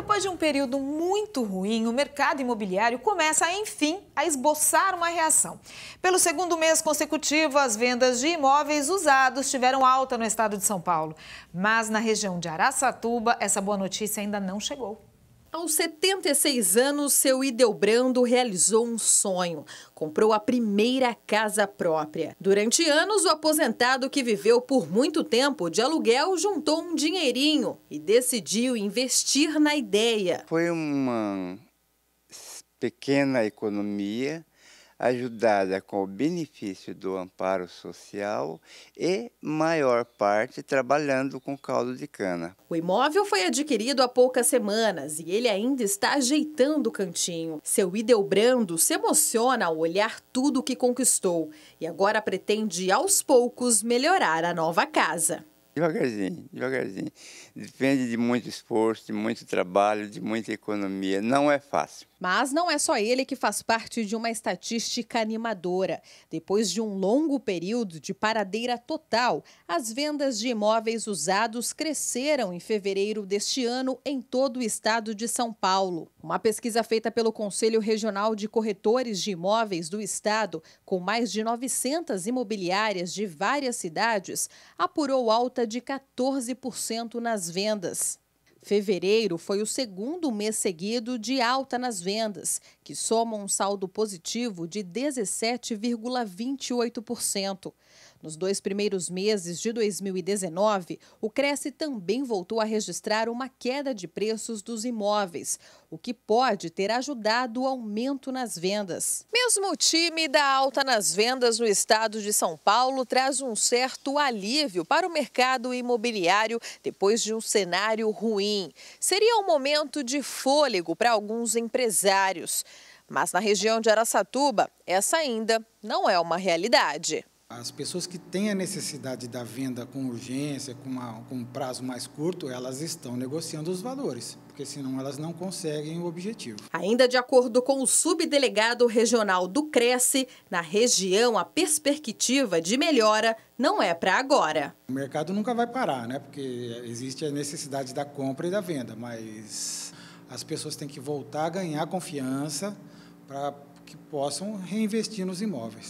Depois de um período muito ruim, o mercado imobiliário começa, enfim, a esboçar uma reação. Pelo segundo mês consecutivo, as vendas de imóveis usados tiveram alta no estado de São Paulo. Mas na região de Araçatuba, essa boa notícia ainda não chegou. Aos 76 anos, seu Idelbrando realizou um sonho. Comprou a primeira casa própria. Durante anos, o aposentado que viveu por muito tempo de aluguel juntou um dinheirinho e decidiu investir na ideia. Foi uma pequena economia ajudada com o benefício do amparo social e maior parte trabalhando com caldo de cana. O imóvel foi adquirido há poucas semanas e ele ainda está ajeitando o cantinho. Seu Brando se emociona ao olhar tudo o que conquistou e agora pretende aos poucos melhorar a nova casa. Devagarzinho, devagarzinho. Depende de muito esforço, de muito trabalho, de muita economia. Não é fácil. Mas não é só ele que faz parte de uma estatística animadora. Depois de um longo período de paradeira total, as vendas de imóveis usados cresceram em fevereiro deste ano em todo o estado de São Paulo. Uma pesquisa feita pelo Conselho Regional de Corretores de Imóveis do estado, com mais de 900 imobiliárias de várias cidades, apurou alta de 14% nas vendas. Fevereiro foi o segundo mês seguido de alta nas vendas, que soma um saldo positivo de 17,28%. Nos dois primeiros meses de 2019, o Cresce também voltou a registrar uma queda de preços dos imóveis, o que pode ter ajudado o aumento nas vendas. Mesmo o time da alta nas vendas no estado de São Paulo traz um certo alívio para o mercado imobiliário depois de um cenário ruim Seria um momento de fôlego para alguns empresários. Mas na região de Araçatuba, essa ainda não é uma realidade as pessoas que têm a necessidade da venda com urgência, com, uma, com um prazo mais curto, elas estão negociando os valores, porque senão elas não conseguem o objetivo. Ainda de acordo com o subdelegado regional do Cresce, na região a perspectiva de melhora não é para agora. O mercado nunca vai parar, né? Porque existe a necessidade da compra e da venda, mas as pessoas têm que voltar a ganhar confiança para que possam reinvestir nos imóveis.